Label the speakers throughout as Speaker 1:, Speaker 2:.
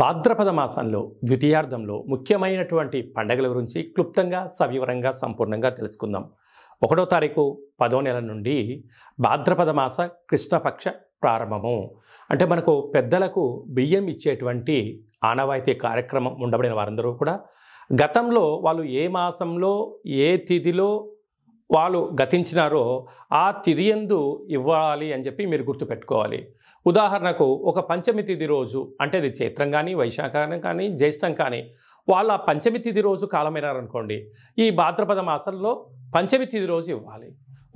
Speaker 1: భాద్రపద మాసంలో ద్వితీయార్థంలో ముఖ్యమైనటువంటి పండగల గురించి క్లుప్తంగా సవివరంగా సంపూర్ణంగా తెలుసుకుందాం ఒకటో తారీఖు పదో నెల నుండి భాద్రపద మాస కృష్ణపక్ష ప్రారంభము అంటే మనకు పెద్దలకు బియ్యం ఇచ్చేటువంటి ఆనవాయితీ కార్యక్రమం ఉండబడిన వారందరూ కూడా గతంలో వాళ్ళు ఏ మాసంలో ఏ తిథిలో వాళ్ళు గతించినారో ఆ తిరియందు ఇవ్వాలి అని చెప్పి మీరు గుర్తుపెట్టుకోవాలి ఉదాహరణకు ఒక పంచమి తిథి రోజు అంటే ఇది చైత్రం కానీ వైశాఖం కానీ జ్యేష్టం కానీ వాళ్ళు ఆ పంచమి తిథి రోజు కాలమైనారనుకోండి ఈ భాద్రపద మాసంలో పంచమి తిథి రోజు ఇవ్వాలి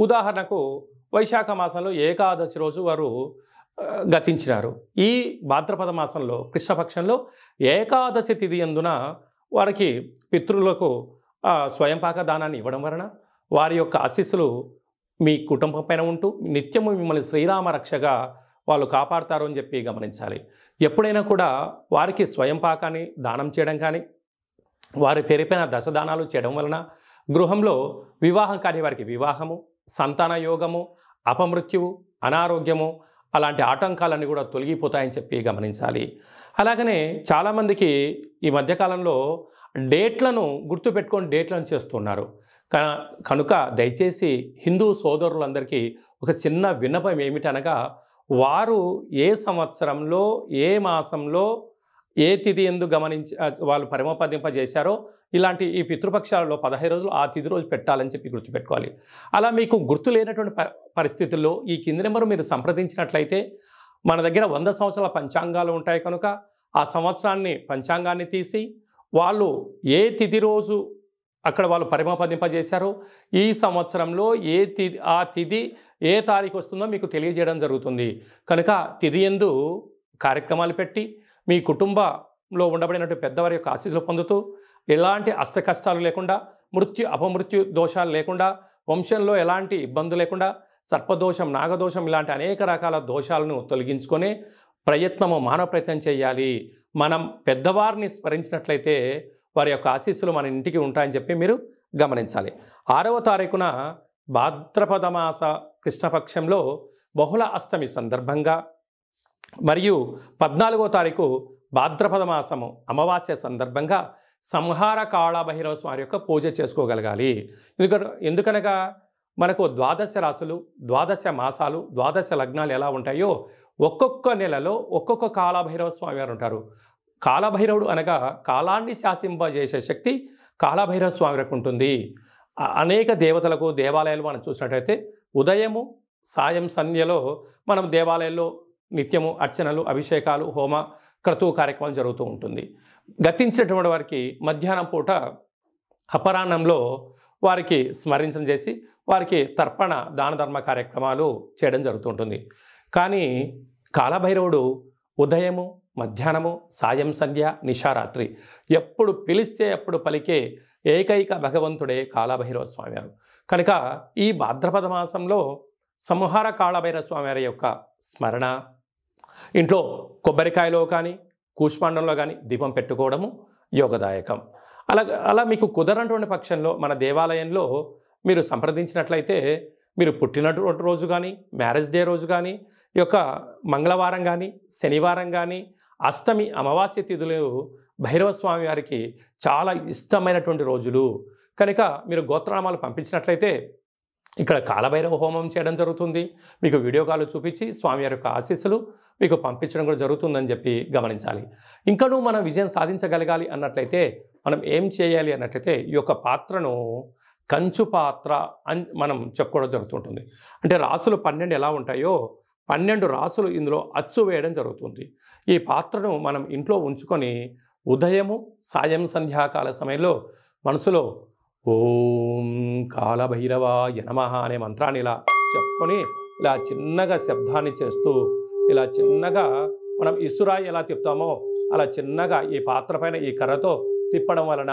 Speaker 1: ఉదాహరణకు వైశాఖ మాసంలో ఏకాదశి రోజు వారు గతించినారు ఈ భాద్రపద మాసంలో కృష్ణపక్షంలో ఏకాదశి తిథి అందున వారికి పితృలకు స్వయంపాక దానాన్ని ఇవ్వడం వలన వారి యొక్క ఆశీస్సులు మీ కుటుంబం పైన ఉంటూ నిత్యము మిమ్మల్ని శ్రీరామ రక్షగా వాళ్ళు కాపాడుతారు అని చెప్పి గమనించాలి ఎప్పుడైనా కూడా వారికి స్వయం పాకాన్ని దానం చేయడం కానీ వారి పేరుపైన దశదానాలు చేయడం వలన గృహంలో వివాహం కాని వారికి వివాహము సంతాన యోగము అపమృత్యువు అనారోగ్యము అలాంటి ఆటంకాలన్నీ కూడా తొలగిపోతాయని చెప్పి గమనించాలి అలాగనే చాలామందికి ఈ మధ్యకాలంలో డేట్లను గుర్తుపెట్టుకొని డేట్లను చేస్తున్నారు కనుక దయచేసి హిందూ సోదరులందరికీ ఒక చిన్న విన్నపం ఏమిటనగా వారు ఏ సంవత్సరంలో ఏ మాసంలో ఏ తిథి ఎందుకు గమనించి వాళ్ళు పరిమపదింపజేశారో ఇలాంటి ఈ పితృపక్షాలలో పదహైదు రోజులు ఆ తిథి రోజు పెట్టాలని చెప్పి గుర్తుపెట్టుకోవాలి అలా మీకు గుర్తు లేనటువంటి పరిస్థితుల్లో ఈ కింది నెంబర్ మీరు సంప్రదించినట్లయితే మన దగ్గర వంద సంవత్సరాల పంచాంగాలు ఉంటాయి కనుక ఆ సంవత్సరాన్ని పంచాంగాన్ని తీసి వాళ్ళు ఏ తిథి రోజు అక్కడ వాళ్ళు పరిమపదింపజేశారు ఈ సంవత్సరంలో ఏ తిథి ఆ తిథి ఏ తారీఖు వస్తుందో మీకు తెలియజేయడం జరుగుతుంది కనుక తిథి ఎందు కార్యక్రమాలు పెట్టి మీ కుటుంబంలో ఉండబడినటువంటి పెద్దవారి యొక్క ఆశీస్సులు పొందుతూ ఎలాంటి అస్త కష్టాలు లేకుండా మృత్యు అపమృత్యు దోషాలు లేకుండా వంశంలో ఎలాంటి ఇబ్బందులు లేకుండా సర్పదోషం నాగదోషం ఇలాంటి అనేక రకాల దోషాలను తొలగించుకొని ప్రయత్నము మానవ ప్రయత్నం చేయాలి మనం పెద్దవారిని స్మరించినట్లయితే వారి యొక్క ఆశీస్సులు మన ఇంటికి ఉంటాయని చెప్పి మీరు గమనించాలి ఆరవ తారీఖున భాద్రపదమాస కృష్ణపక్షంలో బహుళ అష్టమి సందర్భంగా మరియు పద్నాలుగో తారీఖు భాద్రపద మాసము అమావాస్య సందర్భంగా సంహార కాళాభైరవ స్వామి యొక్క పూజ చేసుకోగలగాలి ఎందుకంటే ఎందుకనగా మనకు ద్వాదశ రాసులు ద్వాదశ మాసాలు ద్వాదశ లగ్నాలు ఎలా ఉంటాయో ఒక్కొక్క నెలలో ఒక్కొక్క కాలభైరవ స్వామి వారు ఉంటారు కాలభైరవుడు అనగా కాలాన్ని శాసింపజేసే శక్తి కాలభైరవ స్వామి స్వామికి ఉంటుంది అనేక దేవతలకు దేవాలయాలు మనం చూసినట్టయితే ఉదయము సాయం సంధ్యలో మనం దేవాలయాల్లో నిత్యము అర్చనలు అభిషేకాలు హోమ క్రతువు కార్యక్రమాలు జరుగుతూ ఉంటుంది గతించినటువంటి వారికి మధ్యాహ్నం పూట అపరాహ్నంలో వారికి స్మరించడం చేసి వారికి తర్పణ దాన ధర్మ కార్యక్రమాలు చేయడం జరుగుతుంటుంది కానీ కాలభైరవుడు ఉదయము మధ్యాహ్నము సాయం సంధ్య నిషారాత్రి ఎప్పుడు పిలిస్తే అప్పుడు పలికే ఏకైక భగవంతుడే కాలభైరవ స్వామివారు కనుక ఈ భాద్రపద మాసంలో సంహార కాళభైరవ స్వామివారి యొక్క స్మరణ ఇంట్లో కొబ్బరికాయలో కానీ కూష్మాండంలో కానీ దీపం పెట్టుకోవడము యోగదాయకం అలా అలా మీకు కుదరనటువంటి పక్షంలో మన దేవాలయంలో మీరు సంప్రదించినట్లయితే మీరు పుట్టినటువంటి రోజు కానీ మ్యారేజ్ డే రోజు కానీ ఈ యొక్క మంగళవారం కానీ శనివారం కానీ అష్టమి అమావాస్య తిథులు భైరవ స్వామి వారికి చాలా ఇష్టమైనటువంటి రోజులు కనుక మీరు గోత్రనామాలు పంపించినట్లయితే ఇక్కడ కాలభైరవ హోమం చేయడం జరుగుతుంది మీకు వీడియో కాల్ చూపించి స్వామివారి యొక్క ఆశీస్సులు మీకు పంపించడం కూడా జరుగుతుందని చెప్పి గమనించాలి ఇంకనూ మనం విజయం సాధించగలగాలి అన్నట్లయితే మనం ఏం చేయాలి అన్నట్లయితే ఈ యొక్క పాత్రను కంచు పాత్ర అని మనం చెప్పుకోవడం జరుగుతుంటుంది అంటే రాసులు పన్నెండు ఎలా ఉంటాయో పన్నెండు రాసులు ఇందులో అచ్చు వేయడం జరుగుతుంది ఈ పాత్రను మనం ఇంట్లో ఉంచుకొని ఉదయము సాయం సంధ్యాకాల సమయంలో మనసులో ఓం కాలభైరవ నమ అనే మంత్రాన్ని ఇలా చెప్పుకొని ఇలా చిన్నగా శబ్దాన్ని చేస్తూ ఇలా చిన్నగా మనం ఇసురాయి ఎలా తిప్పుతామో అలా చిన్నగా ఈ పాత్ర పైన ఈ కర్రతో తిప్పడం వలన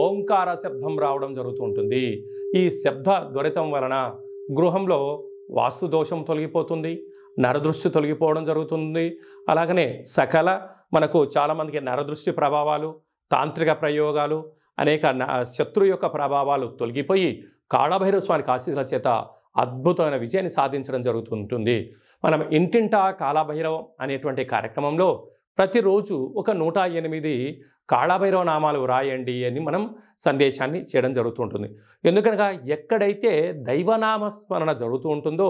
Speaker 1: ఓంకార శబ్దం రావడం జరుగుతూ ఉంటుంది ఈ శబ్ద దొరితం వలన గృహంలో వాస్తు దోషం తొలగిపోతుంది నరదృష్టి తొలగిపోవడం జరుగుతుంది అలాగనే సకల మనకు చాలామందికి నరదృష్టి ప్రభావాలు తాంత్రిక ప్రయోగాలు అనేక శత్రు యొక్క ప్రభావాలు తొలగిపోయి కాళభైరవ స్వామికి ఆశీసుల చేత అద్భుతమైన విజయాన్ని సాధించడం జరుగుతుంటుంది మనం ఇంటింటా కాళభైరవం అనేటువంటి కార్యక్రమంలో ప్రతిరోజు ఒక నూట ఎనిమిది కాళభైరవ నామాలు వ్రాయండి అని మనం సందేశాన్ని చేయడం జరుగుతుంటుంది ఎందుకనగా ఎక్కడైతే దైవనామస్మరణ జరుగుతూ ఉంటుందో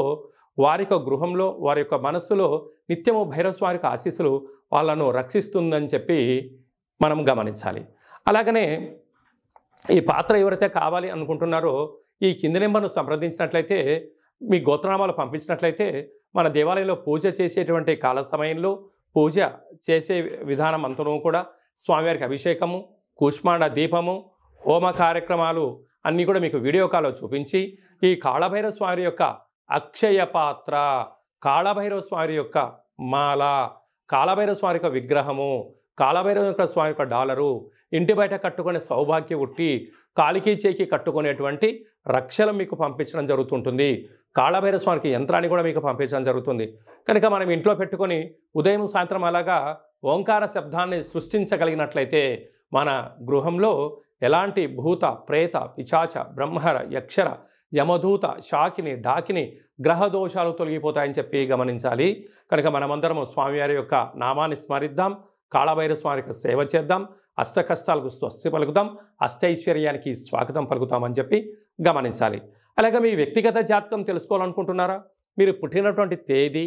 Speaker 1: వారి యొక్క గృహంలో వారి యొక్క మనస్సులో నిత్యము భైరవస్వామి యొక్క ఆశీస్సులు వాళ్ళను రక్షిస్తుందని చెప్పి మనం గమనించాలి అలాగనే ఈ పాత్ర ఎవరైతే కావాలి అనుకుంటున్నారో ఈ కింది నెంబర్ను సంప్రదించినట్లయితే మీ గోత్రనామాలు పంపించినట్లయితే మన దేవాలయంలో పూజ చేసేటువంటి కాల సమయంలో పూజ చేసే విధానం అంతరం కూడా స్వామివారికి అభిషేకము కూష్మాండ దీపము హోమ కార్యక్రమాలు అన్నీ కూడా మీకు వీడియో కాల్లో చూపించి ఈ కాళభైరవ స్వామి యొక్క అక్షయ పాత్ర కాళభైరవ స్వామి యొక్క మాల కాళభైరవ స్వామి యొక్క విగ్రహము కాళభైరవ యొక్క స్వామి యొక్క డాలరు ఇంటి బయట కట్టుకునే సౌభాగ్య ఉట్టి కాలికి చేకి కట్టుకునేటువంటి రక్షలు మీకు పంపించడం జరుగుతుంటుంది కాళభైరవ స్వామికి యంత్రాన్ని కూడా మీకు పంపించడం జరుగుతుంది కనుక మనం ఇంట్లో పెట్టుకొని ఉదయం సాయంత్రం అలాగా ఓంకార శబ్దాన్ని సృష్టించగలిగినట్లయితే మన గృహంలో ఎలాంటి భూత ప్రేత పిచాచ బ్రహ్మర యక్షర యమధూత షాకిని ఢాకిని గ్రహ దోషాలు తొలగిపోతాయని చెప్పి గమనించాలి కనుక మనమందరము స్వామివారి యొక్క నామాన్ని స్మరిద్దాం కాళభైర స్వామికి సేవ చేద్దాం అష్ట కష్టాలకు స్వస్తి పలుకుతాం అష్టైశ్వర్యానికి స్వాగతం పలుకుతామని చెప్పి గమనించాలి అలాగే మీ వ్యక్తిగత జాతకం తెలుసుకోవాలనుకుంటున్నారా మీరు పుట్టినటువంటి తేదీ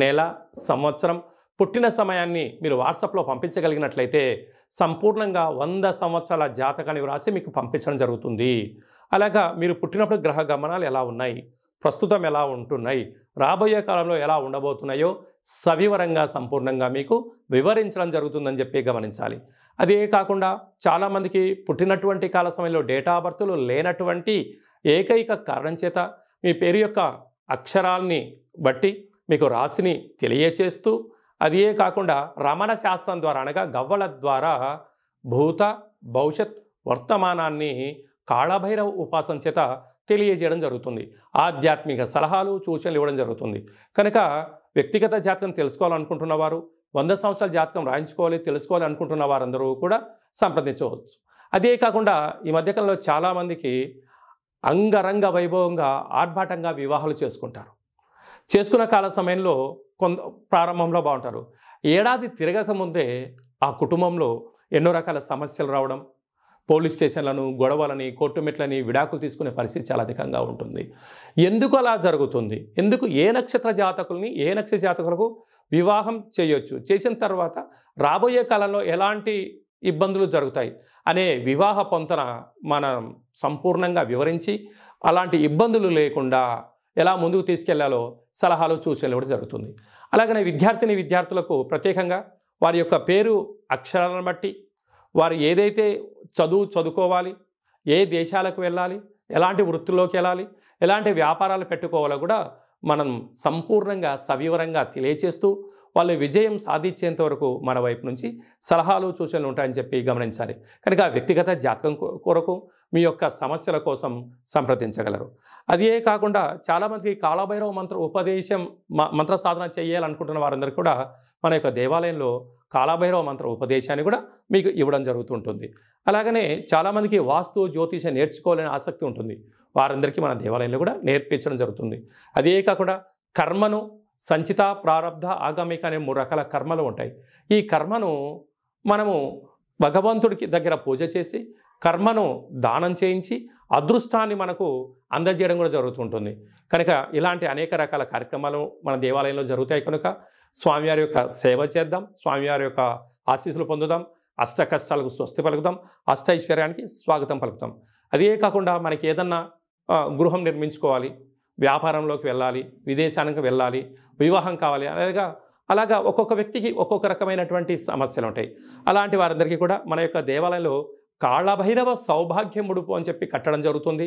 Speaker 1: నెల సంవత్సరం పుట్టిన సమయాన్ని మీరు వాట్సాప్లో పంపించగలిగినట్లయితే సంపూర్ణంగా వంద సంవత్సరాల జాతకాన్ని వ్రాసి మీకు పంపించడం జరుగుతుంది అలాగా మీరు పుట్టినప్పుడు గ్రహ గమనాలు ఎలా ఉన్నాయి ప్రస్తుతం ఎలా ఉంటున్నాయి రాబోయే కాలంలో ఎలా ఉండబోతున్నాయో సవివరంగా సంపూర్ణంగా మీకు వివరించడం జరుగుతుందని చెప్పి గమనించాలి అదే కాకుండా చాలామందికి పుట్టినటువంటి కాల సమయంలో డేటా బర్త్లు లేనటువంటి ఏకైక కారణం చేత మీ పేరు యొక్క అక్షరాల్ని బట్టి మీకు రాశిని తెలియచేస్తూ అదే కాకుండా రమణ శాస్త్రం ద్వారా అనగా గవ్వల ద్వారా భూత భవిష్యత్ వర్తమానాన్ని కాళభైరవ ఉపాసన చేత తెలియజేయడం జరుగుతుంది ఆధ్యాత్మిక సలహాలు సూచనలు ఇవ్వడం జరుగుతుంది కనుక వ్యక్తిగత జాతకం తెలుసుకోవాలనుకుంటున్న వారు వంద సంవత్సరాల జాతకం రాయించుకోవాలి తెలుసుకోవాలి అనుకుంటున్న వారందరూ కూడా సంప్రదించవచ్చు అదే కాకుండా ఈ మధ్యకాలంలో చాలామందికి అంగరంగ వైభవంగా ఆర్భాటంగా వివాహాలు చేసుకుంటారు చేసుకున్న కాల సమయంలో కొంత ప్రారంభంలో బాగుంటారు ఏడాది తిరగకముందే ఆ కుటుంబంలో ఎన్నో రకాల సమస్యలు రావడం పోలీస్ స్టేషన్లను గొడవలని కోర్టుమెట్లని విడాకులు తీసుకునే పరిస్థితి చాలా అధికంగా ఉంటుంది ఎందుకు అలా జరుగుతుంది ఎందుకు ఏ నక్షత్ర జాతకుల్ని ఏ నక్షత్ర జాతకులకు వివాహం చేయొచ్చు చేసిన తర్వాత రాబోయే కాలంలో ఎలాంటి ఇబ్బందులు జరుగుతాయి అనే వివాహ పొంతన మనం సంపూర్ణంగా వివరించి అలాంటి ఇబ్బందులు లేకుండా ఎలా ముందుకు తీసుకెళ్లాలో సలహాలు సూచనలు జరుగుతుంది అలాగనే విద్యార్థిని విద్యార్థులకు ప్రత్యేకంగా వారి యొక్క పేరు అక్షరాలను బట్టి వారు ఏదైతే చదువు చదువుకోవాలి ఏ దేశాలకు వెళ్ళాలి ఎలాంటి వృత్తుల్లోకి వెళ్ళాలి ఎలాంటి వ్యాపారాలు పెట్టుకోవాలో కూడా మనం సంపూర్ణంగా సవివరంగా తెలియచేస్తూ వాళ్ళు విజయం సాధించేంత వరకు మన వైపు నుంచి సలహాలు సూచనలు ఉంటాయని చెప్పి గమనించాలి కనుక వ్యక్తిగత జాతకం కొరకు మీ యొక్క సమస్యల కోసం సంప్రదించగలరు అదే కాకుండా చాలామందికి కాలభైరవ మంత్ర ఉపదేశం మంత్ర సాధన చేయాలనుకుంటున్న వారందరూ కూడా మన యొక్క దేవాలయంలో కాలభైరవ మంత్ర ఉపదేశాన్ని కూడా మీకు ఇవ్వడం జరుగుతుంటుంది అలాగనే చాలామందికి వాస్తు జ్యోతిష నేర్చుకోవాలనే ఆసక్తి ఉంటుంది వారందరికీ మన దేవాలయంలో కూడా నేర్పించడం జరుగుతుంది అదే కాకుండా కర్మను సంచిత ప్రారంధ ఆగమిక అనే మూడు రకాల కర్మలు ఉంటాయి ఈ కర్మను మనము భగవంతుడికి దగ్గర పూజ చేసి కర్మను దానం చేయించి అదృష్టాన్ని మనకు అందజేయడం కూడా జరుగుతుంటుంది కనుక ఇలాంటి అనేక రకాల కార్యక్రమాలు మన దేవాలయంలో జరుగుతాయి కనుక స్వామివారి యొక్క సేవ చేద్దాం స్వామివారి యొక్క ఆశీస్సులు పొందుదాం అష్ట కష్టాలకు స్వస్తి పలుకుదాం అష్టైశ్వర్యానికి స్వాగతం పలుకుతాం అదే కాకుండా మనకి ఏదన్నా గృహం నిర్మించుకోవాలి వ్యాపారంలోకి వెళ్ళాలి విదేశానికి వెళ్ళాలి వివాహం కావాలి అలాగా అలాగా ఒక్కొక్క వ్యక్తికి ఒక్కొక్క రకమైనటువంటి సమస్యలు ఉంటాయి అలాంటి వారందరికీ కూడా మన యొక్క దేవాలయంలో కాళభైరవ సౌభాగ్యం ముడుపు అని చెప్పి కట్టడం జరుగుతుంది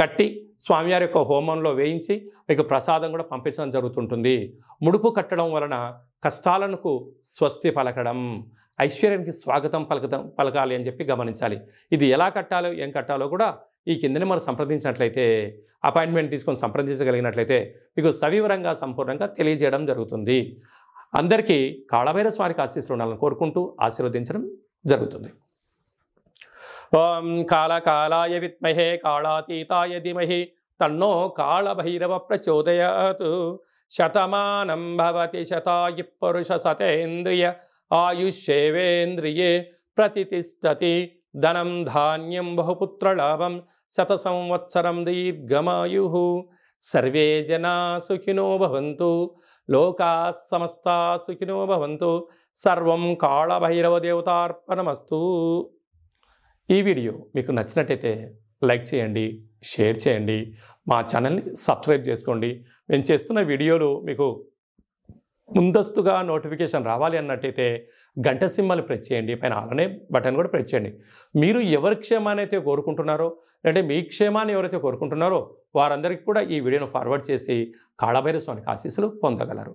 Speaker 1: కట్టి స్వామివారి యొక్క హోమంలో వేయించి మీకు ప్రసాదం కూడా పంపించడం జరుగుతుంటుంది ముడుపు కట్టడం వలన కష్టాలకు స్వస్తి పలకడం ఐశ్వర్యానికి స్వాగతం పలకడం పలకాలి అని చెప్పి గమనించాలి ఇది ఎలా కట్టాలో ఏం కట్టాలో కూడా ఈ కిందనే మనం సంప్రదించినట్లయితే అపాయింట్మెంట్ తీసుకొని సంప్రదించగలిగినట్లయితే మీకు సవివరంగా సంపూర్ణంగా తెలియజేయడం జరుగుతుంది అందరికీ కాళభైరవ వారికి ఆశీస్సులు ఉండాలని కోరుకుంటూ ఆశీర్వదించడం జరుగుతుంది ఓం కాళకాళాయ విత్మహే కాళాతీతాయ ధీమహి తన్నో కాళభైరవ ప్రచోదయాత్ శతమానం భవతి శతాయి పురుష సతేంద్రియ ఆయుష్యేవేంద్రియే ప్రతిష్టతి ధనం ధాన్యం బహుపుత్రలాభం శత సంవత్సరం దీర్ఘమాయు సర్వే జనా సుఖినో భవంతు లోకా సమస్త సుఖినో భవంతు సర్వం కాళభైరవ దేవతార్పణమస్తు ఈ వీడియో మీకు నచ్చినట్టయితే లైక్ చేయండి షేర్ చేయండి మా ఛానల్ని సబ్స్క్రైబ్ చేసుకోండి మేము చేస్తున్న వీడియోలు మీకు ముందస్తుగా నోటిఫికేషన్ రావాలి అన్నట్టయితే గంట సింహాలు ప్రెస్ చేయండి పైన అలానే బటన్ కూడా ప్రెస్ చేయండి మీరు ఎవరి క్షేమాన్ని అయితే కోరుకుంటున్నారో అంటే మీ క్షేమాన్ని ఎవరైతే కోరుకుంటున్నారో వారందరికీ కూడా ఈ వీడియోను ఫార్వర్డ్ చేసి కాళభైరస్వామికి ఆశీస్సులు పొందగలరు